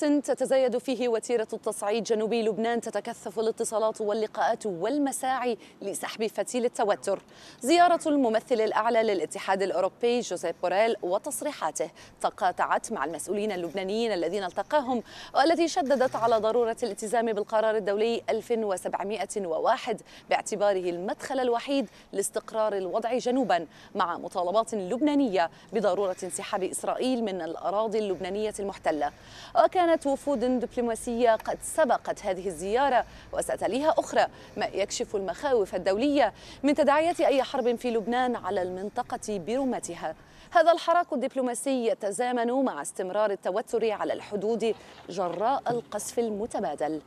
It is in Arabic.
تتزايد فيه وتيرة التصعيد جنوبي لبنان تتكثف الاتصالات واللقاءات والمساعي لسحب فتيل التوتر زيارة الممثل الأعلى للاتحاد الأوروبي جوزيف بوريل وتصريحاته تقاطعت مع المسؤولين اللبنانيين الذين التقاهم والتي شددت على ضرورة الالتزام بالقرار الدولي 1701 باعتباره المدخل الوحيد لاستقرار الوضع جنوبا مع مطالبات لبنانية بضرورة انسحاب إسرائيل من الأراضي اللبنانية المحتلة وكان كانت وفود دبلوماسية قد سبقت هذه الزيارة وستليها أخرى ما يكشف المخاوف الدولية من تداعيات أي حرب في لبنان على المنطقة برمتها هذا الحراك الدبلوماسي يتزامن مع استمرار التوتر على الحدود جراء القصف المتبادل